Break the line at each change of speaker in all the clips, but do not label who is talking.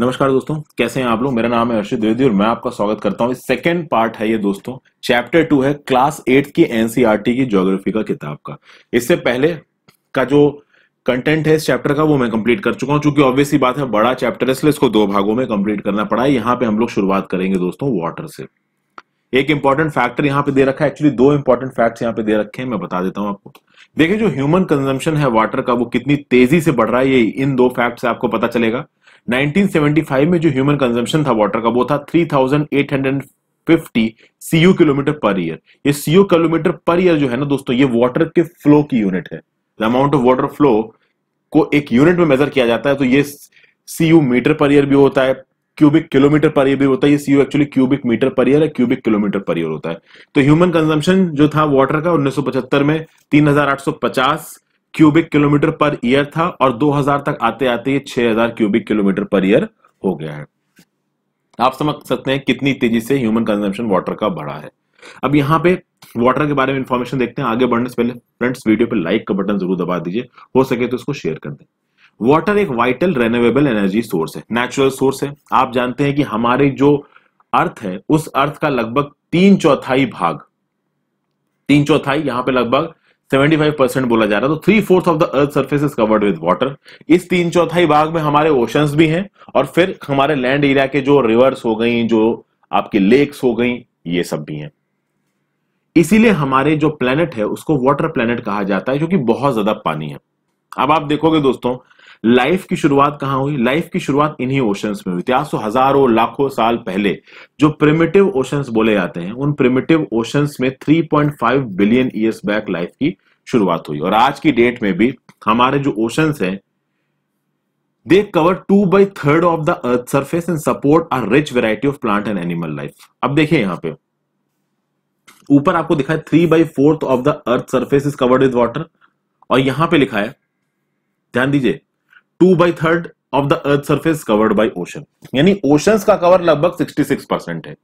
नमस्कार दोस्तों कैसे हैं आप लोग मेरा नाम है हर्षित द्विवेदी और मैं आपका स्वागत करता हूं सेकंड पार्ट है ये दोस्तों चैप्टर टू है क्लास एट की एनसीईआरटी e की ज्योग्राफी का किताब का इससे पहले का जो कंटेंट है इस चैप्टर का वो मैं कंप्लीट कर चुका हूं चूंकि ऑब्वियसली बात है बड़ा चैप्टर है इसलिए इसको दो भागों में कंप्लीट करना पड़ा है यहाँ पे हम लोग शुरुआत करेंगे दोस्तों वाटर से एक इंपॉर्टेंट फैक्टर यहाँ पे दे रखा है एक्चुअली दो इंपॉर्टेंट फैक्ट्स यहाँ पे दे रखे हैं मैं बता देता हूँ आपको देखिए जो ह्यूमन कंजम्पशन है वाटर का वो कितनी तेजी से बढ़ रहा है ये इन दो फैक्ट से आपको पता चलेगा 1975 में जो ह्यूमन कंजम्पशन था वाटर का वो था 3850 सीयू किलोमीटर पर ईयर ये सीयू किलोमीटर पर ईयर जो है ना दोस्तों ये वाटर के फ्लो की यूनिट है अमाउंट ऑफ वाटर फ्लो को एक यूनिट में मेजर किया जाता है तो ये सीयू मीटर पर ईयर भी होता है क्यूबिक किलोमीटर पर ईयर भी होता है ये CU actually cubic metre per year है क्यूबिक किलोमीटर पर ईयर होता है तो ह्यूमन कंजम्पशन जो था वाटर का 1975 में 3850 क्यूबिक किलोमीटर पर ईयर था और 2000 तक आते आते ये 6000 क्यूबिक किलोमीटर पर ईयर हो गया है आप समझ सकते हैं कितनी तेजी से ह्यूमन कंजम्पशन वाटर का बढ़ा है अब यहां पे वाटर के बारे में इंफॉर्मेशन देखते हैं आगे बढ़ने से पहले फ्रेंड्स वीडियो पे लाइक का बटन जरूर दबा दीजिए हो सके तो इसको शेयर कर दें वाटर एक वाइटल रेन्यूएबल एनर्जी सोर्स है नेचुरल सोर्स है आप जानते हैं कि हमारे जो अर्थ है उस अर्थ का लगभग तीन चौथाई भाग तीन चौथाई यहां पे लगभग 75 बोला जा रहा है तो three fourth of the earth surface is covered with water इस तीन चौथाई भाग में हमारे ओशंस भी हैं और फिर हमारे लैंड एरिया के जो रिवर्स हो गई जो आपकी लेक्स हो गई ये सब भी हैं इसीलिए हमारे जो प्लेनेट है उसको वाटर प्लेनेट कहा जाता है क्योंकि बहुत ज्यादा पानी है अब आप देखोगे दोस्तों लाइफ की शुरुआत कहां हुई लाइफ की शुरुआत इन्हीं ओशंस में हुई त्यासो हजारों लाखों साल पहले जो प्रिमिटिव ओशंस बोले जाते हैं उन प्रिमिटिव ओशंस में 3.5 बिलियन ईयर्स बैक लाइफ की शुरुआत हुई और आज की डेट में भी हमारे जो ओशंस हैं they cover two by third of the earth surface and support are rich variety of plant and animal life अब देखिए यहां पे ऊपर आपको दिखा है three by fourth of the earth surface is covered with water और यहां पे लिखा है ध्यान दीजिए two by third of the earth surface covered by ocean यानी ओशन का कवर लगभग 66 परसेंट है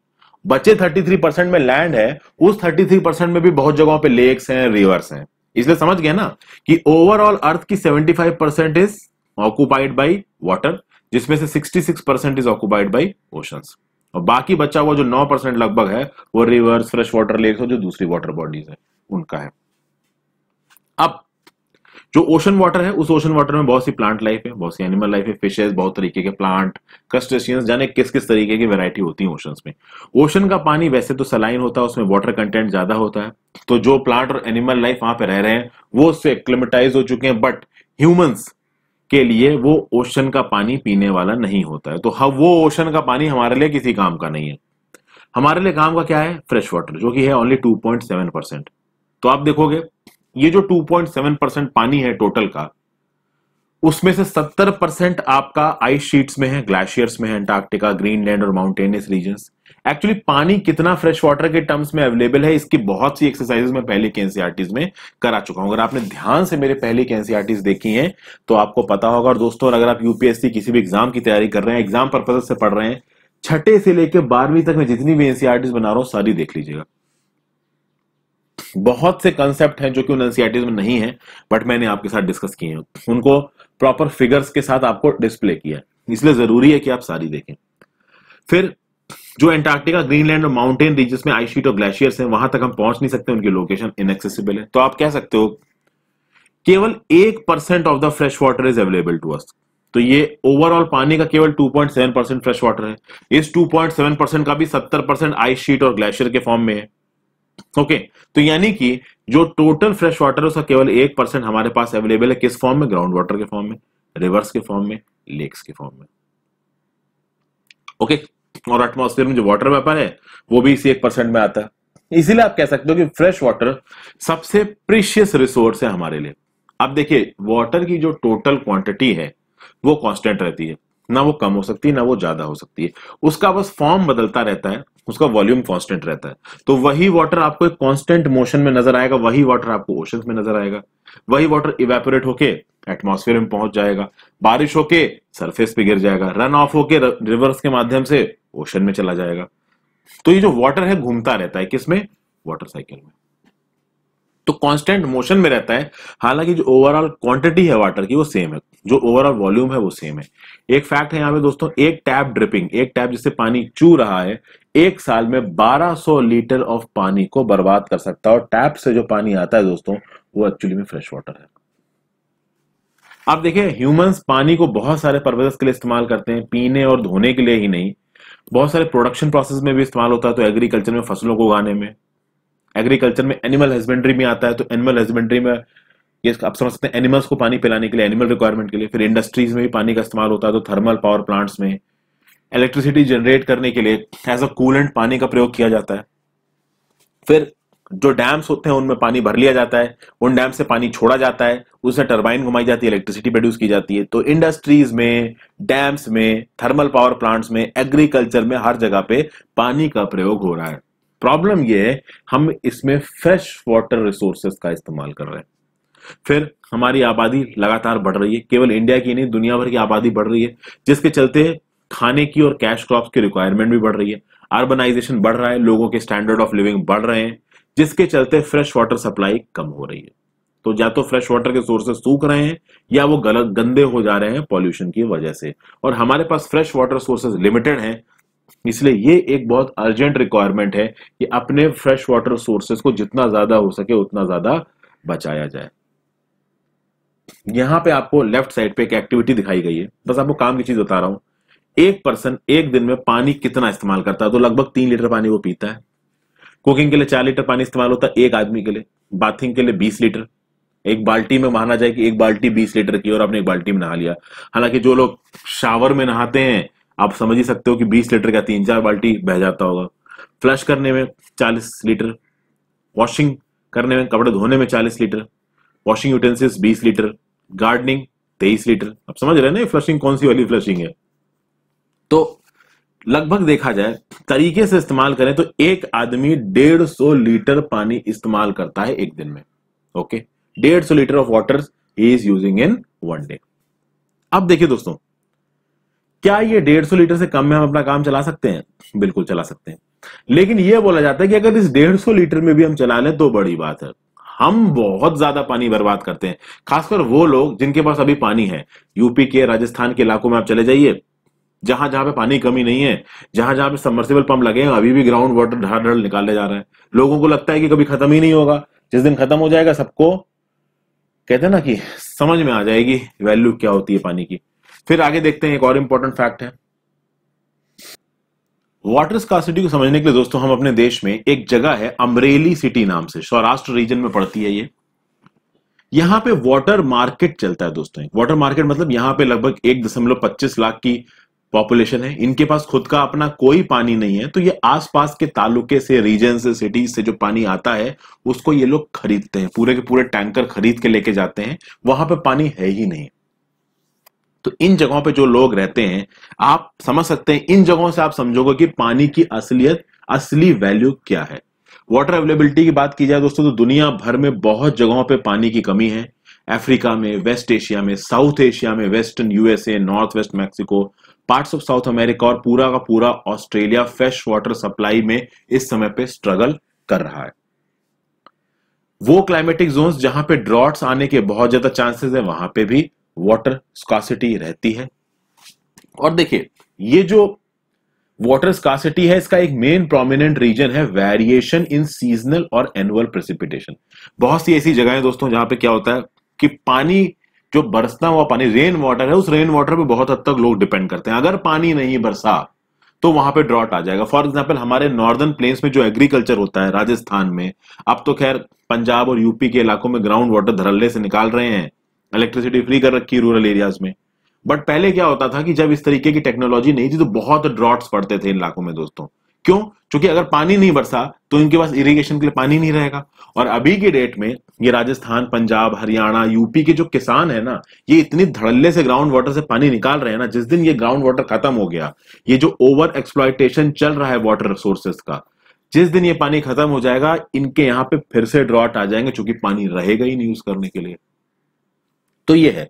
बचे 33 परसेंट में लैंड है उस 33 परसेंट में भी बहुत जगहों पे लेक्स हैं रिवर्स हैं इसलिए समझ गए ना कि ओवरऑल अर्थ की 75 percent is occupied by water जिसमें से 66 percent is occupied by oceans और बाकी बचा हुआ जो 9 परसेंट लगभग है वो रिवर्स फ्रेश वाटर लेक्स और जो दूसरी वाटर बॉडीज है उनका है अब जो ओशन वाटर है उस ओशन वाटर में बहुत सी प्लांट लाइफ है बहुत सी एनिमल लाइफ है फिशेज बहुत तरीके के प्लांट क्रस्टेशियंस जाने किस किस तरीके की वैरायटी होती है ओशन में ओशन का पानी वैसे तो सलाइन होता है उसमें वाटर कंटेंट ज्यादा होता है तो जो प्लांट और एनिमल लाइफ वहां पे रह रहे हैं वो उससे क्लिमेटाइज हो चुके हैं बट ह्यूमंस के लिए वो ओशन का पानी पीने वाला नहीं होता है तो हम वो ओशन का पानी हमारे लिए किसी काम का नहीं है हमारे लिए काम का क्या है फ्रेश वाटर जो कि है ओनली टू तो आप देखोगे ये जो 2.7 परसेंट पानी है टोटल का उसमें से 70 परसेंट आपका आइस शीट्स में है ग्लेशियर्स में है अंटार्कटिका ग्रीनलैंड और माउंटेनियस रीजन एक्चुअली पानी कितना फ्रेश वाटर के टर्म्स में अवेलेबल है इसकी बहुत सी एक्सरसाइजेस मैं पहले के एनसीआरटीज में करा चुका हूं अगर आपने ध्यान से मेरे पहले के एनसीआरटीज देखी हैं तो आपको पता होगा और दोस्तों अगर आप यूपीएससी किसी भी एग्जाम की तैयारी कर रहे हैं एग्जाम परपज से पढ़ रहे हैं छठे से लेकर बारहवीं तक मैं जितनी भी एनसीआरटीज बना रहा हूं सारी देख लीजिएगा बहुत से कंसेप्ट हैं जो कि उन एनसीआरटीज e में नहीं है बट मैंने आपके साथ डिस्कस किए हैं उनको प्रॉपर फिगर्स के साथ आपको डिस्प्ले किया है इसलिए जरूरी है कि आप सारी देखें फिर जो एंटार्क्टिका ग्रीनलैंड और माउंटेन रीजन में आइसशीट और ग्लेशियर्स हैं वहां तक हम पहुंच नहीं सकते उनकी लोकेशन इनएक्सेसिबल है तो आप कह सकते हो केवल एक percent of the fresh water is available to us तो ये ओवरऑल पानी का केवल 2.7 परसेंट फ्रेश वाटर है इस 2.7 परसेंट का भी 70 परसेंट आइस शीट और ग्लेशियर के फॉर्म में है ओके तो यानी कि जो टोटल फ्रेश वाटर है उसका केवल एक परसेंट हमारे पास अवेलेबल है किस फॉर्म में ग्राउंड वाटर के फॉर्म में रिवर्स के फॉर्म में लेक्स के फॉर्म में ओके और एटमोस्फेयर में जो वाटर वेपर है वो भी इसी एक परसेंट में आता है इसीलिए आप कह सकते हो कि फ्रेश वाटर सबसे प्रीशियस रिसोर्स है हमारे लिए अब देखिए वाटर की जो टोटल क्वांटिटी है वो कांस्टेंट रहती है ना वो कम हो सकती है ना वो ज्यादा हो सकती है उसका बस फॉर्म बदलता रहता है उसका वॉल्यूम कांस्टेंट रहता है तो वही वाटर आपको एक कांस्टेंट मोशन में नजर आएगा वही वाटर आपको ओशन में नजर आएगा वही वाटर इवेपोरेट होके एटमॉस्फेयर में पहुंच जाएगा बारिश होके सरफेस पे गिर जाएगा रन ऑफ होके रिवर्स के माध्यम से ओशन में चला जाएगा तो ये जो वाटर है घूमता रहता है किसमें वाटर साइकिल में तो कांस्टेंट मोशन में रहता है हालांकि जो ओवरऑल क्वांटिटी है वाटर की वो सेम है जो ओवरऑल वॉल्यूम है वो सेम है एक फैक्ट है यहाँ पे दोस्तों एक टैप ड्रिपिंग एक टैप जिससे पानी चू रहा है एक साल में 1200 लीटर ऑफ पानी को बर्बाद कर सकता है और टैप से जो पानी आता है दोस्तों वो एक्चुअली में फ्रेश वाटर है आप देखिये ह्यूमंस पानी को बहुत सारे पर्पजेस के लिए इस्तेमाल करते हैं पीने और धोने के लिए ही नहीं बहुत सारे प्रोडक्शन प्रोसेस में भी इस्तेमाल होता है तो एग्रीकल्चर में फसलों को उगाने में एग्रीकल्चर में एनिमल हस्बेंड्री में आता है तो एनिमल हस्बेंड्री में ये आप समझ सकते हैं एनिमल्स को पानी पिलाने के लिए एनिमल रिक्वायरमेंट के लिए फिर इंडस्ट्रीज में भी पानी का इस्तेमाल होता है तो थर्मल पावर प्लांट्स में इलेक्ट्रिसिटी जनरेट करने के लिए एज अ कूलेंट पानी का प्रयोग किया जाता है फिर जो डैम्स होते हैं उनमें पानी भर लिया जाता है उन डैम से पानी छोड़ा जाता है उससे टर्बाइन घुमाई जाती है इलेक्ट्रिसिटी प्रोड्यूस की जाती है तो इंडस्ट्रीज में डैम्स में थर्मल पावर प्लांट्स में एग्रीकल्चर में हर जगह पे पानी का प्रयोग हो रहा है प्रॉब्लम ये है हम इसमें फ्रेश वाटर रिसोर्सेस का इस्तेमाल कर रहे हैं फिर हमारी आबादी लगातार बढ़ रही है केवल इंडिया की नहीं दुनिया भर की आबादी बढ़ रही है जिसके चलते खाने की और कैश क्रॉप की रिक्वायरमेंट भी बढ़ रही है अर्बनाइजेशन बढ़ रहा है लोगों के स्टैंडर्ड ऑफ लिविंग बढ़ रहे हैं जिसके चलते फ्रेश वाटर सप्लाई कम हो रही है तो या तो फ्रेश वाटर के सोर्सेस सूख रहे हैं या वो गलत गंदे हो जा रहे हैं पॉल्यूशन की वजह से और हमारे पास फ्रेश वाटर सोर्सेज लिमिटेड हैं इसलिए ये एक बहुत अर्जेंट रिक्वायरमेंट है कि अपने फ्रेश वाटर सोर्सेस को जितना ज्यादा हो सके उतना ज्यादा बचाया जाए यहां पे आपको लेफ्ट साइड पे एक एक्टिविटी दिखाई गई है बस आपको काम की चीज बता रहा हूं एक पर्सन एक दिन में पानी कितना इस्तेमाल करता है तो लगभग तीन लीटर पानी वो पीता है कुकिंग के लिए चार लीटर पानी इस्तेमाल होता है एक आदमी के लिए बाथिंग के लिए बीस लीटर एक बाल्टी में माना जाए कि एक बाल्टी बीस लीटर की और आपने एक बाल्टी में नहा लिया हालांकि जो लोग शावर में नहाते हैं आप समझ ही सकते हो कि 20 लीटर का तीन चार बाल्टी बह जाता होगा फ्लश करने में 40 लीटर वॉशिंग करने में कपड़े धोने में 40 litre washing utensils 20 litre gardening 23 litre आप समझ रहे हैं ना फ्लशिंग कौन सी वाली फ्लशिंग है तो लगभग देखा जाए तरीके से इस्तेमाल करें तो एक आदमी डेढ़ सौ लीटर पानी इस्तेमाल करता है एक दिन में ओके डेढ़ सौ litre of water is using in one day अब देखिए दोस्तों क्या ये डेढ़ सौ लीटर से कम में हम अपना काम चला सकते हैं बिल्कुल चला सकते हैं लेकिन यह बोला जाता है कि अगर इस डेढ़ सौ लीटर में भी हम चला लें तो बड़ी बात है हम बहुत ज्यादा पानी बर्बाद करते हैं खासकर वो लोग जिनके पास अभी पानी है यूपी के राजस्थान के इलाकों में आप चले जाइए जहां जहां पे पानी कमी नहीं है जहां जहां पे सबमर्सिबल पंप लगे हैं अभी भी ग्राउंड वाटर ढाल ढाल निकाले जा रहे हैं लोगों को लगता है कि कभी खत्म ही नहीं होगा जिस दिन खत्म हो जाएगा सबको कहते हैं ना कि समझ में आ जाएगी वैल्यू क्या होती है पानी की फिर आगे देखते हैं एक और इंपॉर्टेंट फैक्ट है वाटर स्कासिटी को समझने के लिए दोस्तों हम अपने देश में एक जगह है अमरेली सिटी नाम से सौराष्ट्र रीजन में पड़ती है ये यहां पे वाटर मार्केट चलता है दोस्तों वाटर मार्केट मतलब यहां पे लगभग एक दशमलव पच्चीस लाख की पॉपुलेशन है इनके पास खुद का अपना कोई पानी नहीं है तो ये आसपास के तालुके से रीजन से सिटी से जो पानी आता है उसको ये लोग खरीदते हैं पूरे के पूरे टैंकर खरीद के लेके जाते हैं वहां पे पानी है ही नहीं तो इन जगहों पे जो लोग रहते हैं आप समझ सकते हैं इन जगहों से आप समझोगे कि पानी की असलियत असली वैल्यू क्या है वाटर अवेलेबिलिटी की बात की जाए दोस्तों तो दुनिया भर में बहुत जगहों पे पानी की कमी है अफ्रीका में वेस्ट एशिया में साउथ एशिया में western USA north west Mexico parts of South America और पूरा का पूरा ऑस्ट्रेलिया फ्रेश वाटर सप्लाई में इस समय पे स्ट्रगल कर रहा है वो क्लाइमेटिक जोन्स जहां पे ड्रॉट्स आने के बहुत ज्यादा चांसेस है वहां पे भी वाटर स्कॉसिटी रहती है और देखिए ये जो वाटर स्कॉसिटी है इसका एक मेन प्रोमिनेंट रीजन है वेरिएशन इन सीजनल और एनुअल प्रेसिपिटेशन बहुत सी ऐसी जगह दोस्तों जहां पे क्या होता है कि पानी जो बरसता हुआ पानी रेन वाटर है उस रेन वाटर पे बहुत हद तक लोग डिपेंड करते हैं अगर पानी नहीं बरसा तो वहां पे ड्रॉट आ जाएगा फॉर एग्जाम्पल हमारे नॉर्दर्न प्लेन्स में जो एग्रीकल्चर होता है राजस्थान में अब तो खैर पंजाब और यूपी के इलाकों में ग्राउंड वाटर धरल्ले से निकाल रहे हैं इलेक्ट्रिसिटी फ्री कर रखी रूरल एरियाज में बट पहले क्या होता था कि जब इस तरीके की टेक्नोलॉजी नहीं थी तो बहुत ड्रॉट्स पड़ते थे इन इलाकों में दोस्तों क्यों क्योंकि अगर पानी नहीं बरसा तो इनके पास इरिगेशन के लिए पानी नहीं रहेगा और अभी के डेट में ये राजस्थान पंजाब हरियाणा यूपी के जो किसान है ना ये इतनी धड़ल्ले से ग्राउंड वाटर से पानी निकाल रहे हैं ना जिस दिन ये ग्राउंड वाटर खत्म हो गया ये जो ओवर एक्सप्लाइटेशन चल रहा है वाटर रिसोर्सेस का जिस दिन ये पानी खत्म हो जाएगा इनके यहाँ पे फिर से ड्रॉट आ जाएंगे चूंकि पानी रहेगा ही नहीं यूज करने के लिए तो ये है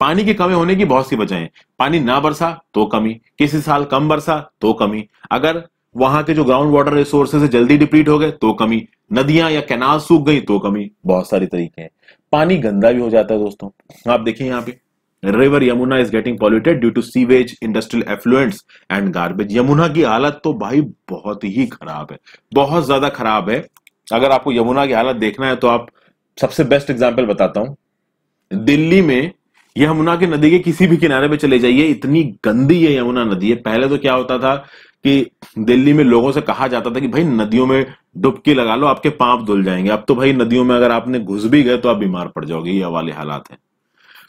पानी की कमी होने की बहुत सी वजह पानी ना बरसा तो कमी किसी साल कम बरसा तो कमी अगर वहां के जो ग्राउंड वाटर रिसोर्सेज जल्दी डिप्लीट हो गए तो कमी नदियां या कैनाल सूख गई तो कमी बहुत सारे तरीके हैं पानी गंदा भी हो जाता है दोस्तों आप देखिए यहाँ पे river Yamuna is getting polluted due to sewage industrial effluents and garbage Yamuna की हालत तो भाई बहुत ही खराब है बहुत ज्यादा खराब है अगर आपको यमुना की हालत देखना है तो आप सबसे बेस्ट एग्जाम्पल बताता हूँ दिल्ली में यमुना के नदी के किसी भी किनारे पे चले जाइए इतनी गंदी है यमुना नदी है पहले तो क्या होता था कि दिल्ली में लोगों से कहा जाता था कि भाई नदियों में डुबकी लगा लो आपके पाप धुल जाएंगे अब तो भाई नदियों में अगर आपने घुस भी गए तो आप बीमार पड़ जाओगे ये वाले हालात हैं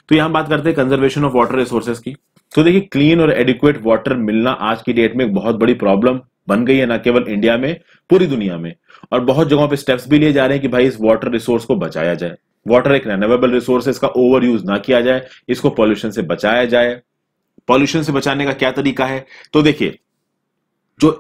तो यहां बात करते हैं कंजर्वेशन ऑफ वाटर रिसोर्सेज की तो देखिए क्लीन और एडिक्वेट वाटर मिलना आज की डेट में एक बहुत बड़ी प्रॉब्लम बन गई है ना केवल इंडिया में पूरी दुनिया में और बहुत जगहों पे स्टेप्स भी लिए जा रहे हैं कि भाई इस वाटर रिसोर्स को बचाया जाए वाटर एक रेनोवेबल रिसोर्स का ओवर यूज ना किया जाए इसको पॉल्यूशन से बचाया जाए पॉल्यूशन से बचाने का क्या तरीका है तो देखिए जो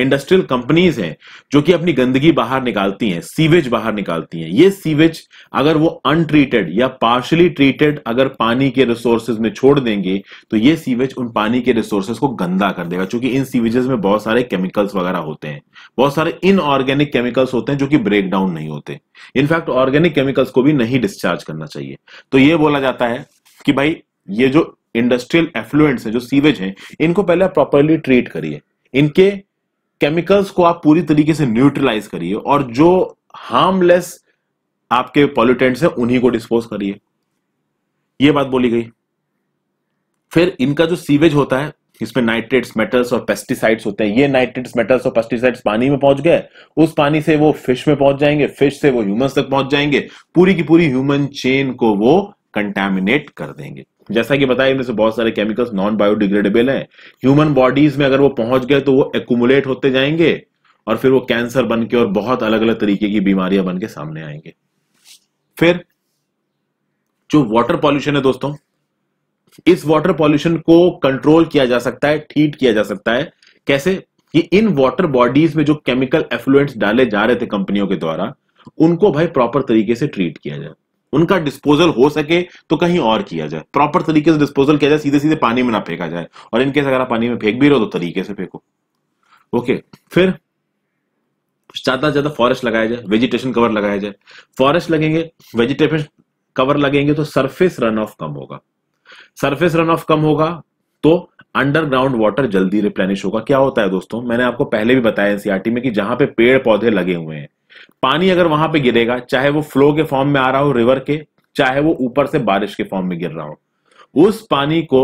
इंडस्ट्रियल कंपनीज हैं जो कि अपनी गंदगी बाहर निकालती हैं सीवेज बाहर निकालती हैं ये सीवेज अगर वो अनट्रीटेड या पार्शली ट्रीटेड अगर पानी के रिसोर्सेज में छोड़ देंगे तो ये सीवेज उन पानी के रिसोर्सेज को गंदा कर देगा क्योंकि इन सीवेजेस में बहुत सारे केमिकल्स वगैरह होते हैं बहुत सारे इनऑर्गेनिक केमिकल्स होते हैं जो कि ब्रेक डाउन नहीं होते इनफैक्ट ऑर्गेनिक केमिकल्स को भी नहीं डिस्चार्ज करना चाहिए तो ये बोला जाता है कि भाई ये जो इंडस्ट्रियल एफ्लुएंट्स है जो सीवेज हैं इनको पहले प्रॉपरली ट्रीट करिए इनके केमिकल्स को आप पूरी तरीके से न्यूट्रलाइज करिए और जो हार्मलेस आपके पॉल्यूटेंट्स हैं उन्हीं को डिस्पोज करिए ये बात बोली गई फिर इनका जो सीवेज होता है इसमें नाइट्रेट्स मेटल्स और पेस्टिसाइड्स होते हैं ये नाइट्रेट्स मेटल्स और पेस्टिसाइड्स पानी में पहुंच गए उस पानी से वो फिश में पहुंच जाएंगे फिश से वो ह्यूमन तक पहुंच जाएंगे पूरी की पूरी ह्यूमन चेन को वो कंटेमिनेट कर देंगे जैसा कि बताया इनमें से बहुत सारे केमिकल्स नॉन बायोडिग्रेडेबल हैं ह्यूमन बॉडीज में अगर वो पहुंच गए तो वो एकुमुलेट होते जाएंगे और फिर वो कैंसर बन के और बहुत अलग अलग तरीके की बीमारियां बन के सामने आएंगे फिर जो वाटर पॉल्यूशन है दोस्तों इस वाटर पॉल्यूशन को कंट्रोल किया जा सकता है ठीक किया जा सकता है कैसे कि इन वाटर बॉडीज में जो केमिकल एफ्लुएंट्स डाले जा रहे थे कंपनियों के द्वारा उनको भाई प्रॉपर तरीके से ट्रीट किया जाए उनका डिस्पोजल हो सके तो कहीं और किया जाए प्रॉपर तरीके से डिस्पोजल किया जाए सीधे सीधे पानी में ना फेंका जाए और इनकेस अगर आप पानी में फेंक भी रहे हो तो तरीके से फेंको ओके फिर ज्यादा से ज्यादा फॉरेस्ट लगाया जाए वेजिटेशन कवर लगाया जाए फॉरेस्ट लगेंगे वेजिटेशन कवर लगेंगे तो सरफेस रन ऑफ कम होगा सरफेस रन ऑफ कम होगा तो अंडरग्राउंड वाटर जल्दी रिप्लेनिश होगा क्या होता है दोस्तों मैंने आपको पहले भी बताया एनसीआरटी में कि जहां पे पेड़ पौधे लगे हुए हैं पानी अगर वहां पे गिरेगा चाहे वो फ्लो के फॉर्म में आ रहा हो रिवर के चाहे वो ऊपर से बारिश के फॉर्म में गिर रहा हो उस पानी को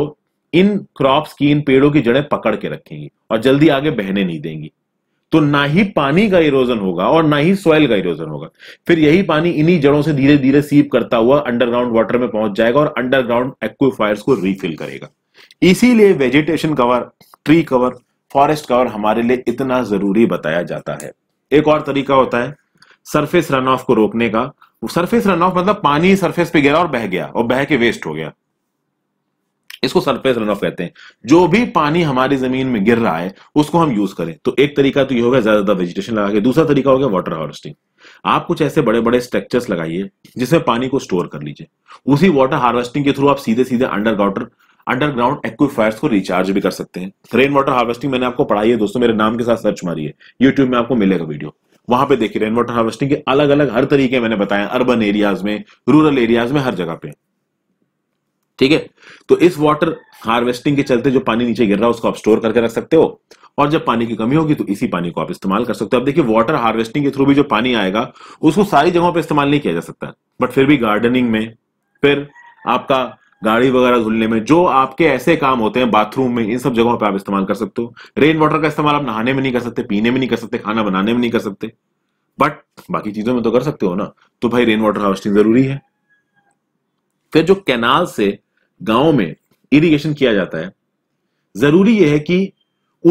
इन क्रॉप्स की इन पेड़ों की जड़ें पकड़ के रखेंगी और जल्दी आगे बहने नहीं देंगी तो ना ही पानी का इरोजन होगा और ना ही सॉइल का इरोजन होगा फिर यही पानी इन्हीं जड़ों से धीरे धीरे सीप करता हुआ अंडरग्राउंड वाटर में पहुंच जाएगा और अंडरग्राउंड एक्वाफायर्स को रीफिल करेगा इसीलिए vegetation cover tree cover forest cover हमारे लिए इतना जरूरी बताया जाता है एक और तरीका होता है सरफेस रन ऑफ को रोकने का सरफेस रन ऑफ मतलब पानी सरफेस पे गिरा और बह गया और बह के वेस्ट हो गया इसको सरफेस रन ऑफ कहते हैं जो भी पानी हमारी जमीन में गिर रहा है उसको हम यूज करें तो एक तरीका तो ये होगा ज्यादा ज्यादा वेजिटेशन लगा के दूसरा तरीका हो गया वाटर हार्वेस्टिंग आप कुछ ऐसे बड़े बड़े स्ट्रक्चर्स लगाइए जिसमें पानी को स्टोर कर लीजिए उसी वाटर हार्वेस्टिंग के थ्रू आप सीधे सीधे अंडरवाटर अंडरग्राउंड एक्वीफायर्स को रिचार्ज भी कर सकते हैं रेन वाटर हार्वेस्टिंग मैंने आपको पढ़ाई है दोस्तों मेरे नाम के साथ सर्च मारी है यूट्यूब में आपको मिलेगा वीडियो वहां पे देखिए रेन वाटर हार्वेस्टिंग के अलग अलग हर तरीके मैंने बताया अर्बन एरियाज में रूरल एरियाज में हर जगह पे ठीक है तो इस वाटर हार्वेस्टिंग के चलते जो पानी नीचे गिर रहा है उसको आप स्टोर करके रख सकते हो और जब पानी की कमी होगी तो इसी पानी को आप इस्तेमाल कर सकते हो अब देखिए वाटर हार्वेस्टिंग के थ्रू भी जो पानी आएगा उसको सारी जगहों पर इस्तेमाल नहीं किया जा सकता बट फिर भी गार्डनिंग में फिर आपका गाड़ी वगैरह धुलने में जो आपके ऐसे काम होते हैं बाथरूम में इन सब जगहों पर आप इस्तेमाल कर सकते हो रेन वाटर का इस्तेमाल आप नहाने में नहीं कर सकते पीने में नहीं कर सकते खाना बनाने में नहीं कर सकते बट बाकी चीजों में तो कर सकते हो ना तो भाई रेन वाटर हार्वेस्टिंग जरूरी है फिर जो कैनाल से गांव में इरिगेशन किया जाता है जरूरी यह है कि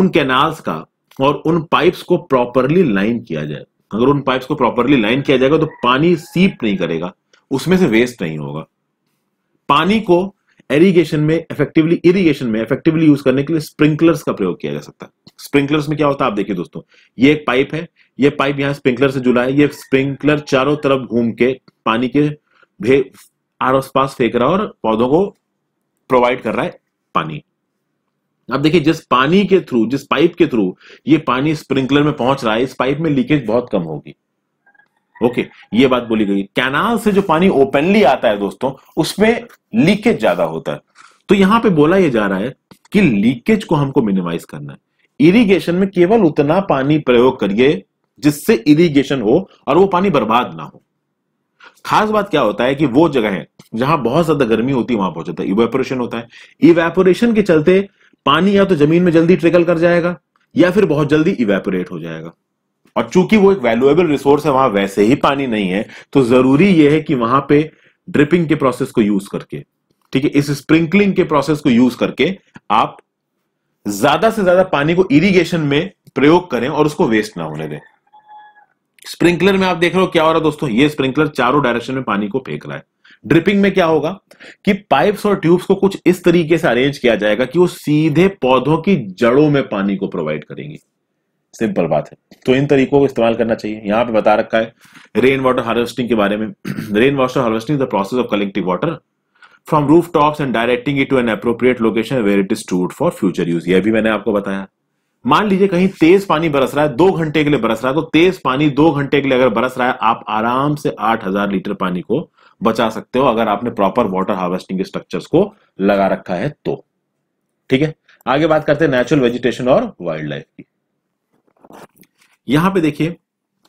उन कैनाल्स का और उन पाइप्स को प्रॉपरली लाइन किया जाए अगर उन पाइप्स को प्रॉपरली लाइन किया जाएगा तो पानी सीप नहीं करेगा उसमें से वेस्ट नहीं होगा पानी को एरीगेशन में इफेक्टिवली इरिगेशन में इफेक्टिवली यूज करने के लिए स्प्रिंकलर्स का प्रयोग किया जा सकता है स्प्रिंकलर्स में क्या होता है आप देखिए दोस्तों ये एक पाइप है ये पाइप यहाँ स्प्रिंकलर से जुड़ा है ये स्प्रिंकलर चारों तरफ घूम के पानी के आस पास फेंक रहा है और पौधों को प्रोवाइड कर रहा है पानी अब देखिए जिस पानी के थ्रू जिस पाइप के थ्रू ये पानी स्प्रिंकलर में पहुंच रहा है इस पाइप में लीकेज बहुत कम होगी ओके ये बात बोली गई कैनाल से जो पानी ओपनली आता है दोस्तों उसमें लीकेज ज्यादा होता है तो यहां पे बोला ये जा रहा है कि लीकेज को हमको मिनिमाइज करना है इरिगेशन में केवल उतना पानी प्रयोग करिए जिससे इरिगेशन हो और वो पानी बर्बाद ना हो खास बात क्या होता है कि वो जगह है जहां बहुत ज्यादा गर्मी होती है वहां पहुंच जाता है इवेपोरेशन होता है इवेपोरेशन के चलते पानी या तो जमीन में जल्दी ट्रिकल कर जाएगा या फिर बहुत जल्दी इवेपोरेट हो जाएगा और चूंकि वो एक वैल्यूएबल रिसोर्स है वहां वैसे ही पानी नहीं है तो जरूरी यह है कि वहां पे ड्रिपिंग के प्रोसेस को यूज करके ठीक है इस स्प्रिंकलिंग के प्रोसेस को यूज करके आप ज्यादा से ज्यादा पानी को इरिगेशन में प्रयोग करें और उसको वेस्ट ना होने दें स्प्रिंकलर में आप देख रहे हो क्या हो रहा है दोस्तों ये स्प्रिंकलर चारों डायरेक्शन में पानी को फेंक रहा है ड्रिपिंग में क्या होगा कि पाइप्स और ट्यूब्स को कुछ इस तरीके से अरेंज किया जाएगा कि वो सीधे पौधों की जड़ों में पानी को प्रोवाइड करेंगी सिंपल बात है तो इन तरीकों को इस्तेमाल करना चाहिए यहाँ पे बता रखा है रेन वाटर हार्वेस्टिंग के बारे में rain water harvesting the process of collective water from roof top and directing it to an appropriate location where it is stored for future use यह भी मैंने आपको बताया मान लीजिए कहीं तेज पानी बरस रहा है दो घंटे के लिए बरस रहा है तो तेज पानी दो घंटे के लिए अगर बरस रहा है आप आराम से आठ हजार लीटर पानी को बचा सकते हो अगर आपने प्रॉपर वाटर हार्वेस्टिंग के स्ट्रक्चर्स को लगा रखा है तो ठीक है आगे बात करते हैं नेचुरल वेजिटेशन और वाइल्ड लाइफ की यहाँ पे देखिए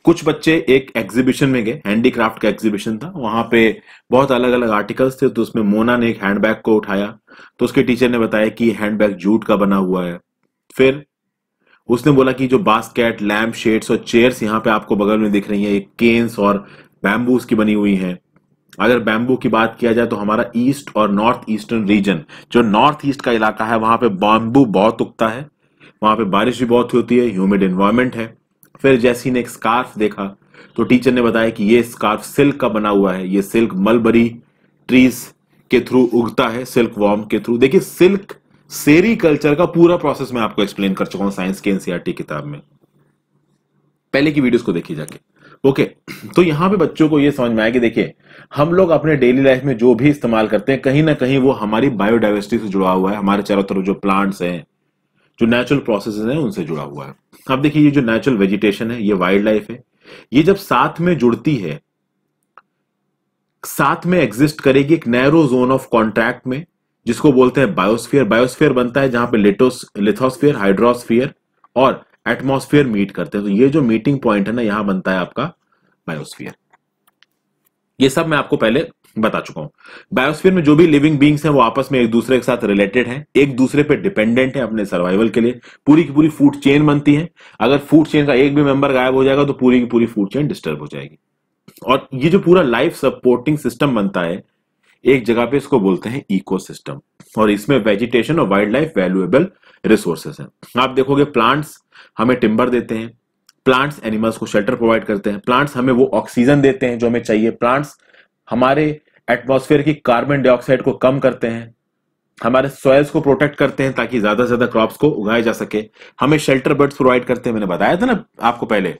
कुछ बच्चे एक एग्जीबिशन में गए हैंडीक्राफ्ट का एग्जीबिशन था वहां पे बहुत अलग अलग आर्टिकल्स थे तो उसमें मोना ने एक हैंडबैग को उठाया तो उसके टीचर ने बताया कि हैंडबैग जूट का बना हुआ है फिर उसने बोला कि जो बास्केट लैम्प शेड्स और चेयर्स यहाँ पे आपको बगल में दिख रही है एक केन्स और बैम्बूस की बनी हुई है अगर बैम्बू की बात किया जाए तो हमारा ईस्ट और नॉर्थ ईस्टर्न रीजन जो नॉर्थ ईस्ट का इलाका है वहां पे बैम्बू बहुत उगता है वहां पे बारिश भी बहुत होती है ह्यूमिड एनवायरमेंट है फिर जैसी ने एक स्कार्फ देखा तो टीचर ने बताया कि ये स्कार्फ सिल्क का बना हुआ है ये सिल्क मलबरी ट्रीज के थ्रू उगता है सिल्क वॉर्म के थ्रू देखिए सिल्क सेरी कल्चर का पूरा प्रोसेस मैं आपको एक्सप्लेन कर चुका हूं साइंस के एनसीआरटी किताब में पहले की वीडियोस को देखिए जाके ओके तो यहां पे बच्चों को ये समझ में आया कि देखिए हम लोग अपने डेली लाइफ में जो भी इस्तेमाल करते हैं कहीं ना कहीं वो हमारी बायोडाइवर्सिटी से जुड़ा हुआ है हमारे चारों तरफ जो प्लांट्स हैं जो नेचुरल प्रोसेस है उनसे जुड़ा हुआ है अब देखिए ये जो नेचुरल वेजिटेशन है ये वाइल्ड लाइफ है ये जब साथ में जुड़ती है साथ में एग्जिस्ट करेगी एक नैरो जोन ऑफ कॉन्ट्रैक्ट में जिसको बोलते हैं बायोस्फीयर बायोस्फीयर बनता है जहां पे लिटोस लिथोस्फीयर हाइड्रोस्फीयर और एटमोस्फियर मीट करते हैं तो ये जो मीटिंग पॉइंट है ना यहां बनता है आपका बायोस्फीयर ये सब मैं आपको पहले बता चुका हूं बायोस्फीयर में जो भी लिविंग बींग्स हैं वो आपस में एक दूसरे के साथ रिलेटेड हैं एक दूसरे पे डिपेंडेंट है अपने सर्वाइवल के लिए पूरी की पूरी फूड चेन बनती है अगर फूड चेन का एक भी मेंबर गायब हो जाएगा तो पूरी की पूरी फूड चेन डिस्टर्ब हो जाएगी और ये जो पूरा लाइफ सपोर्टिंग सिस्टम बनता है एक जगह पे इसको बोलते हैं इको और इसमें वेजिटेशन और वाइल्ड लाइफ वैल्यूएबल रिसोर्सेस है आप देखोगे प्लांट्स हमें टिम्बर देते हैं प्लांट्स एनिमल्स को शेल्टर प्रोवाइड करते हैं प्लांट्स हमें वो ऑक्सीजन देते हैं जो हमें चाहिए प्लांट्स हमारे एटमोसफेयर की कार्बन डाइऑक्साइड को कम करते हैं हमारे सॉयल्स को प्रोटेक्ट करते हैं ताकि ज्यादा से ज्यादा क्रॉप्स को उगाए जा सके हमें शेल्टर बेल्ट प्रोवाइड करते हैं मैंने बताया था ना आपको पहले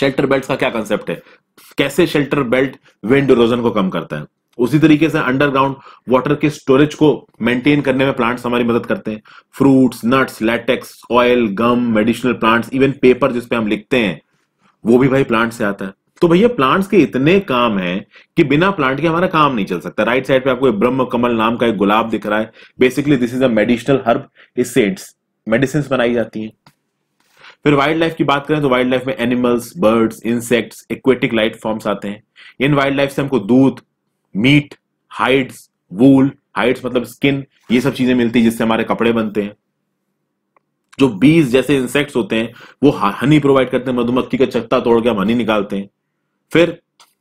शेल्टर बेल्ट का क्या कंसेप्ट है कैसे शेल्टर बेल्ट विंड इरोजन को कम करता है उसी तरीके से अंडरग्राउंड वाटर के स्टोरेज को मेंटेन करने में प्लांट्स हमारी मदद करते हैं fruits nuts latex oil gum medicinal plants even paper जिसपे हम लिखते हैं वो भी भाई प्लांट से आता है तो भैया प्लांट्स के इतने काम हैं कि बिना प्लांट के हमारा काम नहीं चल सकता राइट साइड पे आपको ब्रह्म कमल नाम का एक गुलाब दिख रहा है basically this is a medicinal herb इससे मेडिसिन बनाई जाती है फिर वाइल्ड लाइफ की बात करें तो वाइल्ड लाइफ में animals birds insects aquatic life forms आते हैं इन वाइल्ड लाइफ से हमको दूध मीट हाइड्स वूल हाइड्स मतलब स्किन ये सब चीजें मिलती है जिससे हमारे कपड़े बनते हैं जो बीज जैसे इंसेक्ट्स होते हैं वो हनी प्रोवाइड करते हैं मधुमक्खी का चक्ता तोड़ के हम हनी निकालते हैं फिर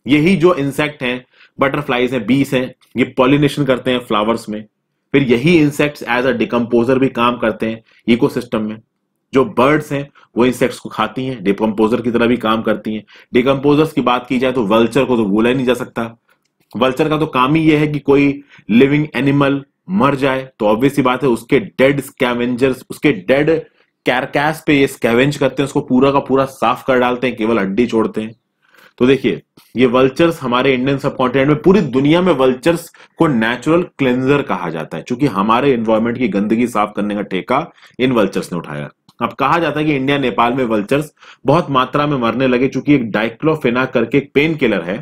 यही जो इंसेक्ट हैं बटरफ्लाइज हैं बीस हैं ये पॉलिनेशन करते हैं फ्लावर्स में फिर यही इंसेक्ट्स एज अ डिकम्पोजर भी काम करते हैं इकोसिस्टम में जो बर्ड्स हैं वो इंसेक्ट्स को खाती हैं डिकम्पोजर की तरह भी काम करती हैं डिकम्पोजर्स की बात की जाए तो वल्चर को तो बोला ही नहीं जा सकता वल्चर का तो काम ही ये है कि कोई लिविंग एनिमल मर जाए तो ऑब्वियस ही बात है उसके डेड स्कैवेंजर्स उसके डेड कैरकैस पे ये स्कैवेंज करते हैं उसको पूरा का पूरा साफ कर डालते हैं केवल हड्डी छोड़ते हैं तो देखिए ये वल्चर्स हमारे इंडियन सब कॉन्टिनेंट में पूरी दुनिया में वल्चर्स को नेचुरल क्लेंजर कहा जाता है क्योंकि हमारे एनवायरमेंट की गंदगी साफ करने का ठेका इन वल्चर्स ने उठाया अब कहा जाता है कि इंडिया नेपाल में वल्चर्स बहुत मात्रा में मरने लगे चूंकि एक डाइक्लोफेना करके एक पेन किलर है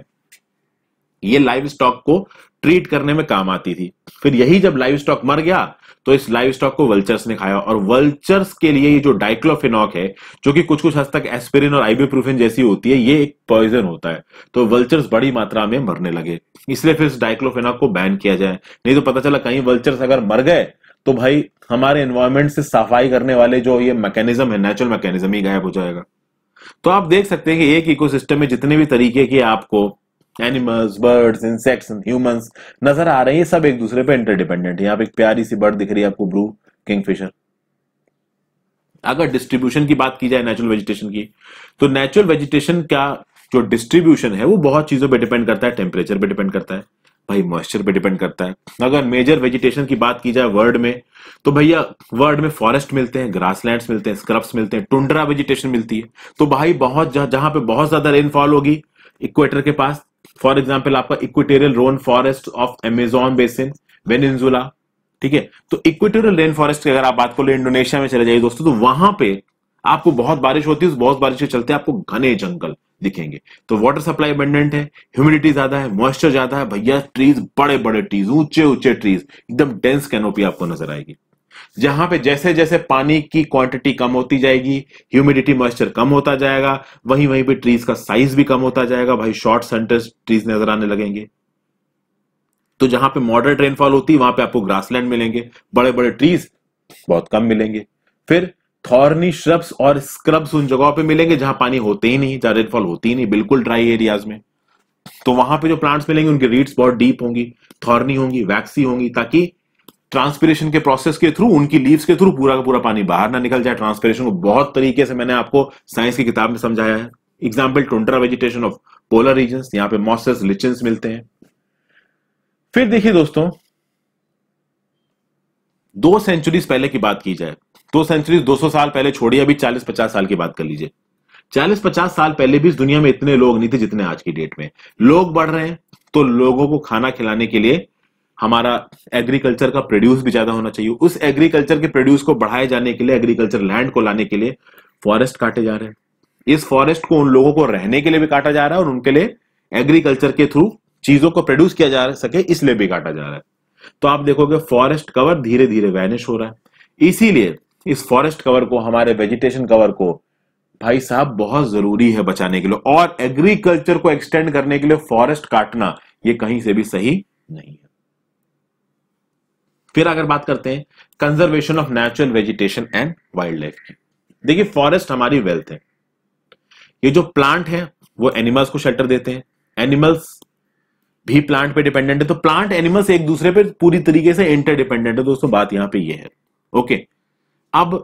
ये लाइव स्टॉक को ट्रीट करने में काम आती थी फिर यही जब लाइव स्टॉक मर गया तो इस लाइव स्टॉक को वल्चर्स ने खाया और वल्चर्स के लिए ये जो डाइक्लोफिनॉक है जो कि कुछ कुछ हद तक एस्पिरिन और आइबीप्रूफिन जैसी होती है ये एक पॉइजन होता है तो वल्चर्स बड़ी मात्रा में मरने लगे इसलिए फिर इस डाइक्लोफिनॉक को बैन किया जाए नहीं तो पता चला कहीं वल्चर्स अगर मर गए तो भाई हमारे एनवायरमेंट से सफाई करने वाले जो ये मैकेनिज्म है नेचुरल मैकेनिज्म ही गायब हो जाएगा तो आप देख सकते हैं कि एक इकोसिस्टम में जितने भी तरीके के आपको एनिमल्स बर्ड्स इंसेक्ट्स ह्यूमंस नजर आ रहे हैं सब एक दूसरे पे इंटरडिपेंडेंट है यहाँ पे एक प्यारी सी बर्ड दिख रही है आपको ब्रू किंगफिशर अगर डिस्ट्रीब्यूशन की बात की जाए नेचुरल वेजिटेशन की तो नेचुरल वेजिटेशन का जो डिस्ट्रीब्यूशन है वो बहुत चीजों पे डिपेंड करता है टेम्परेचर पे डिपेंड करता है भाई मॉइस्चर पे डिपेंड करता है अगर मेजर वेजिटेशन की बात की जाए वर्ल्ड में तो भैया वर्ल्ड में फॉरेस्ट मिलते हैं ग्रासलैंड्स मिलते हैं स्क्रब्स मिलते हैं टुंड्रा वेजिटेशन मिलती है तो भाई बहुत जहां पे बहुत ज्यादा रेनफॉल होगी इक्वेटर के पास फॉर एग्जाम्पल आपका equatorial rain forest of Amazon basin Venezuela ठीक है तो इक्वेटोरियल रेन फॉरेस्ट की अगर आप बात करो इंडोनेशिया में चले जाइए दोस्तों तो वहां पे आपको बहुत बारिश होती है बहुत बारिश के चलते आपको घने जंगल दिखेंगे तो वाटर सप्लाई अबेंडेंट है ह्यूमिडिटी ज्यादा है मॉइस्चर ज्यादा है भैया ट्रीज बड़े बड़े ट्रीज ऊंचे ऊंचे ट्रीज एकदम डेंस कैनोपी आपको नजर आएगी जहां पे जैसे जैसे पानी की क्वांटिटी कम होती जाएगी ह्यूमिडिटी मॉइस्चर कम होता जाएगा वहीं वहीं पे ट्रीज का साइज भी कम होता जाएगा भाई शॉर्ट सेंटर्स ट्रीज नजर आने लगेंगे तो जहां पे मॉडरेट रेनफॉल होती है वहां पे आपको ग्रासलैंड मिलेंगे बड़े बड़े ट्रीज बहुत कम मिलेंगे फिर थॉर्नी श्रब्स और स्क्रब्स उन जगहों पे मिलेंगे जहां पानी होते ही नहीं जहां रेनफॉल होती ही नहीं बिल्कुल ड्राई एरियाज में तो वहां पे जो प्लांट्स मिलेंगे उनकी रीड्स बहुत डीप होंगी थॉर्नी होंगी वैक्सी होंगी ताकि ट्रांसपिरेशन के प्रोसेस के थ्रू उनकी लीव्स के थ्रू पूरा का पूरा पानी बाहर ना निकल जाए ट्रांसपीरेशन को बहुत तरीके से मैंने आपको साइंस की किताब में समझाया है example tundra vegetation of polar region यहाँ पे मॉसेस लिचन्स मिलते हैं फिर देखिए दोस्तों दो सेंचुरीज पहले की बात की जाए दो सेंचुरीज 200 साल पहले छोड़िए अभी 40-50 साल की बात कर लीजिए 40-50 साल पहले भी इस दुनिया में इतने लोग नहीं थे जितने आज की डेट में लोग बढ़ रहे हैं तो लोगों को खाना खिलाने के लिए हमारा एग्रीकल्चर का प्रोड्यूस भी ज्यादा होना चाहिए उस एग्रीकल्चर के प्रोड्यूस को बढ़ाए जाने के लिए एग्रीकल्चर लैंड को लाने के लिए फॉरेस्ट काटे जा रहे हैं इस फॉरेस्ट को उन लोगों को रहने के लिए भी काटा जा रहा है और उनके लिए एग्रीकल्चर के थ्रू चीजों को प्रोड्यूस किया जा सके इसलिए भी काटा जा रहा है तो आप देखोगे फॉरेस्ट कवर धीरे धीरे वैनिश हो रहा है इसीलिए इस फॉरेस्ट कवर को हमारे वेजिटेशन कवर को भाई साहब बहुत जरूरी है बचाने के लिए और एग्रीकल्चर को एक्सटेंड करने के लिए फॉरेस्ट काटना ये कहीं से भी सही नहीं है फिर अगर बात करते हैं conservation of natural vegetation and wildlife की देखिए फॉरेस्ट हमारी वेल्थ है ये जो प्लांट है वो एनिमल्स को शेल्टर देते हैं एनिमल्स भी प्लांट पे डिपेंडेंट है तो प्लांट एनिमल्स एक दूसरे पे पूरी तरीके से इंटरडिपेंडेंट है दोस्तों बात यहां पे ये है ओके अब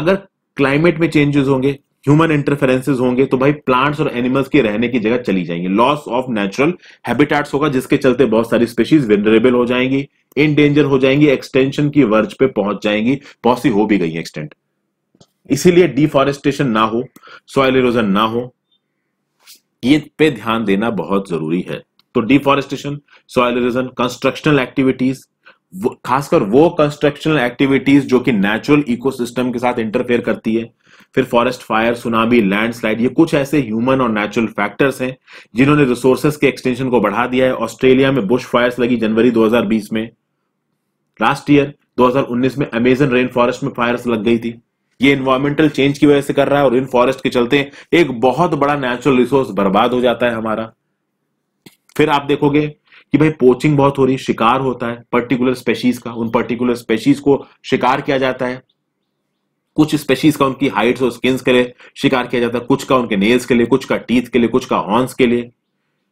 अगर क्लाइमेट में चेंजेस होंगे ह्यूमन इंटरफेरेंसेस होंगे तो भाई प्लांट्स और एनिमल्स के रहने की जगह चली जाएंगी लॉस ऑफ नेचुरल हैबिटेट्स होगा जिसके चलते बहुत सारी स्पेशीज वेनरेबल हो जाएंगी इन डेंजर हो जाएंगी एक्सटेंशन की वर्ज पे पहुंच जाएंगी बहुत सी हो भी गई एक्सटेंट इसीलिए डिफॉरेस्टेशन ना हो सॉयल इरोजन ना हो ये पे ध्यान देना बहुत जरूरी है तो deforestation soil erosion constructional activities खासकर वो कंस्ट्रक्शनल एक्टिविटीज जो कि नेचुरल इकोसिस्टम के साथ इंटरफेयर करती है फिर फॉरेस्ट फायर सुनामी लैंडस्लाइड ये कुछ ऐसे ह्यूमन और नेचुरल फैक्टर्स हैं जिन्होंने रिसोर्सेस के एक्सटेंशन को बढ़ा दिया है ऑस्ट्रेलिया में बुश फायर्स लगी जनवरी 2020 में लास्ट ईयर 2019 में अमेजन रेन फॉरेस्ट में फायर्स लग गई थी ये इन्वायरमेंटल चेंज की वजह से कर रहा है और इन फॉरेस्ट के चलते एक बहुत बड़ा नेचुरल रिसोर्स बर्बाद हो जाता है हमारा फिर आप देखोगे कि भाई पोचिंग बहुत हो रही शिकार होता है पर्टिकुलर स्पेशीज का उन पर्टिकुलर स्पेशीज को शिकार किया जाता है कुछ स्पेशीज का उनकी हाइट्स और स्किन्स के लिए शिकार किया जाता है कुछ का उनके नेल्स के लिए कुछ का टीथ के लिए कुछ का हॉर्न्स के लिए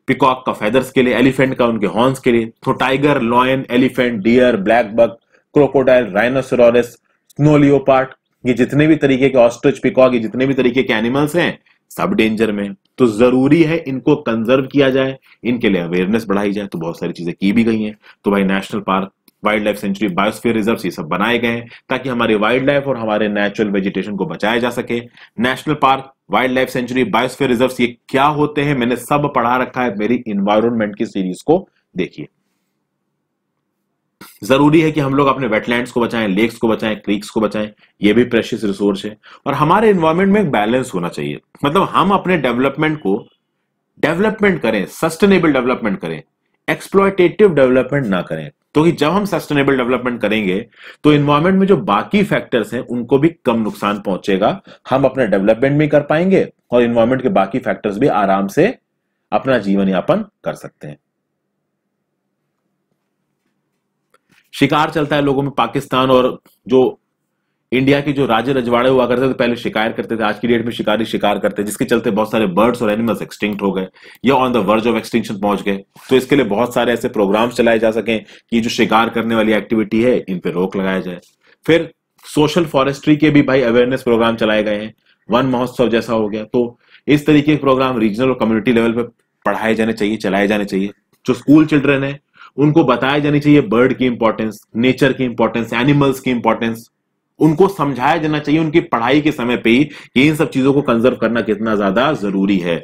पिकॉक का फेदर्स के लिए एलिफेंट का उनके हॉर्न्स के लिए तो tiger lion elephant deer black buck crocodile rhinoceros snow leopard ये जितने भी तरीके के ऑस्ट्रिच पिकॉक ये जितने भी तरीके के एनिमल्स हैं सब डेंजर में तो जरूरी है इनको कंजर्व किया जाए इनके लिए अवेयरनेस बढ़ाई जाए तो बहुत सारी चीजें की भी गई हैं तो भाई national park wildlife sanctuary biosphere reserve ये सब बनाए गए हैं ताकि हमारे वाइल्ड लाइफ और हमारे नेचुरल वेजिटेशन को बचाया जा सके national park wildlife sanctuary biosphere reserve ये क्या होते हैं मैंने सब पढ़ा रखा है मेरी इन्वायरमेंट की सीरीज को देखिए जरूरी है कि हम लोग अपने वेटलैंड्स को बचाएं लेक्स को बचाएं क्रीक्स को बचाएं ये भी प्रेशियस रिसोर्स है और हमारे इन्वायरमेंट में एक बैलेंस होना चाहिए मतलब हम अपने डेवलपमेंट को डेवलपमेंट करें सस्टेनेबल डेवलपमेंट करें एक्सप्लॉयटेटिव डेवलपमेंट ना करें क्योंकि तो जब हम सस्टेनेबल डेवलपमेंट करेंगे तो इन्वायरमेंट में जो बाकी फैक्टर्स हैं उनको भी कम नुकसान पहुंचेगा हम अपना डेवलपमेंट भी कर पाएंगे और इन्वायरमेंट के बाकी फैक्टर्स भी आराम से अपना जीवन यापन कर सकते हैं शिकार चलता है लोगों में पाकिस्तान और जो इंडिया के जो राजे रजवाड़े हुआ करते थे तो पहले शिकार करते थे आज की डेट में शिकारी शिकार करते हैं जिसके चलते बहुत सारे बर्ड्स और एनिमल्स एक्सटिंक्ट हो गए या on the verge of extinction पहुंच गए तो इसके लिए बहुत सारे ऐसे प्रोग्राम चलाए जा सकें कि जो शिकार करने वाली एक्टिविटी है इन पर रोक लगाया जाए फिर सोशल फॉरेस्ट्री के भी भाई अवेयरनेस प्रोग्राम चलाए गए हैं वन महोत्सव जैसा हो गया तो इस तरीके के प्रोग्राम रीजनल और कम्युनिटी लेवल पर पढ़ाए जाने चाहिए चलाए जाने चाहिए जो स्कूल चिल्ड्रन है उनको बताया जाना चाहिए बर्ड की इंपॉर्टेंस नेचर की इंपॉर्टेंस एनिमल्स की इंपॉर्टेंस उनको समझाया जाना चाहिए उनकी पढ़ाई के समय पे ही कि इन सब चीजों को कंजर्व करना कितना ज्यादा जरूरी है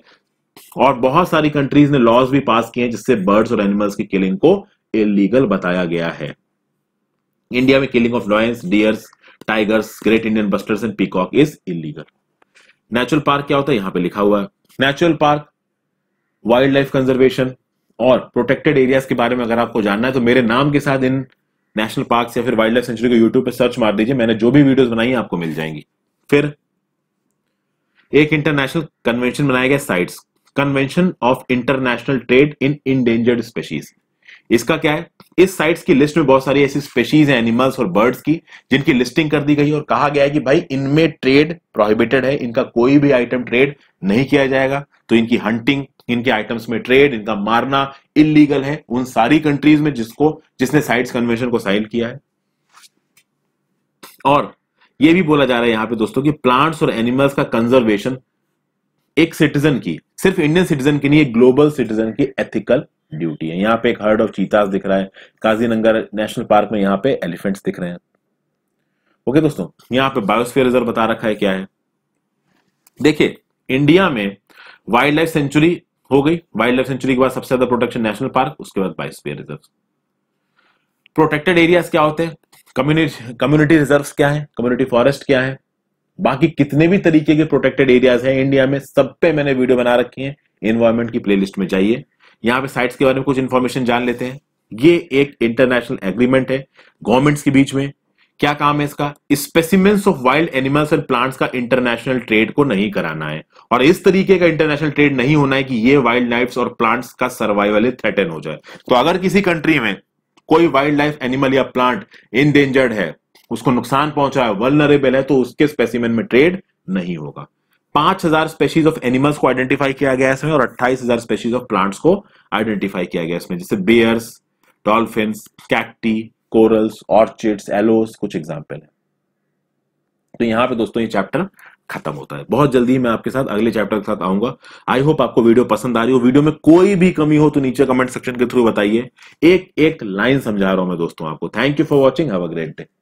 और बहुत सारी कंट्रीज ने लॉज भी पास किए हैं जिससे बर्ड्स और एनिमल्स की किलिंग को इलीगल बताया गया है इंडिया में killing of lions deers tigers great Indian bustards and peacock is illegal natural park क्या होता है यहां पे लिखा हुआ है natural park wildlife conservation और प्रोटेक्टेड एरियाज के बारे में अगर आपको जानना है तो मेरे नाम के साथ इन नेशनल पार्क या फिर वाइल्ड लाइफ सेंचुरी को यूट्यूब पर सर्च मार दीजिए मैंने जो भी वीडियोस बनाई आपको मिल जाएंगी फिर एक इंटरनेशनल कन्वेंशन बनाया गया CITES convention of international trade in endangered species इसका क्या है इस साइट्स की लिस्ट में बहुत सारी ऐसी स्पेशीज हैं एनिमल्स और बर्ड्स की जिनकी लिस्टिंग कर दी गई और कहा गया है कि भाई इनमें ट्रेड प्रोहिबिटेड है इनका कोई भी आइटम ट्रेड नहीं किया जाएगा तो इनकी हंटिंग इनके आइटम्स में ट्रेड इनका मारना इलीगल है उन सारी कंट्रीज में जिसको जिसने साइट्स कन्वेंशन को साइन किया है और ये भी बोला जा रहा है यहां पे दोस्तों कि प्लांट्स और एनिमल्स का कंजर्वेशन एक सिटीजन की सिर्फ इंडियन सिटीजन की नहीं एक ग्लोबल सिटीजन की एथिकल ड्यूटी है यहाँ पे एक हर्ड ऑफ चीतास दिख रहा है काजीनगर नेशनल पार्क में यहाँ पे एलिफेंट्स दिख रहे हैं ओके दोस्तों यहाँ पे बायोस्फीयर रिजर्व बता रखा है क्या है देखिए इंडिया में वाइल्ड लाइफ सेंचुरी हो गई वाइल्ड लाइफ सेंचुरी के बाद सबसे ज्यादा प्रोटेक्शन नेशनल पार्क उसके बाद बायोस्फीयर रिजर्व प्रोटेक्टेड एरियाज क्या होते हैं कम्युनिटी कम्युनिटी रिजर्व क्या है कम्युनिटी फॉरेस्ट क्या है बाकी कितने भी तरीके के प्रोटेक्टेड एरियाज हैं इंडिया में सब पे मैंने वीडियो बना रखी है इन्वायरमेंट की प्लेलिस्ट में जाइए यहाँ पे साइट्स के बारे में कुछ इन्फॉर्मेशन जान लेते हैं ये एक इंटरनेशनल एग्रीमेंट है गवर्नमेंट्स के बीच में क्या काम है इसका specimens of wild animals and plants का इंटरनेशनल ट्रेड को नहीं कराना है और इस तरीके का इंटरनेशनल ट्रेड नहीं होना है कि ये वाइल्ड लाइफ और प्लांट्स का सर्वाइवल थ्रेटन हो जाए तो अगर किसी कंट्री में कोई वाइल्ड लाइफ एनिमल या प्लांट इनडेंजर्ड है उसको नुकसान पहुंचा है वलनरेबल है तो उसके स्पेसिमेन में ट्रेड नहीं होगा पांच हजार स्पेशीज ऑफ एनिमल्स को आइडेंटिफाई किया गया इसमें और अट्ठाईस हजार स्पेशीज ऑफ प्लांट्स को आइडेंटिफाई किया गया इसमें जैसे bears dolphin cacti corals orchids aloes कुछ एग्जाम्पल है तो यहाँ पे दोस्तों ये चैप्टर खत्म होता है बहुत जल्दी मैं आपके साथ अगले चैप्टर के साथ आऊंगा आई होप आपको वीडियो पसंद आ रही हो वीडियो में कोई भी कमी हो तो नीचे कमेंट सेक्शन के थ्रू बताइए एक एक लाइन समझा रहा हूं मैं दोस्तों आपको thank you for watching have a great day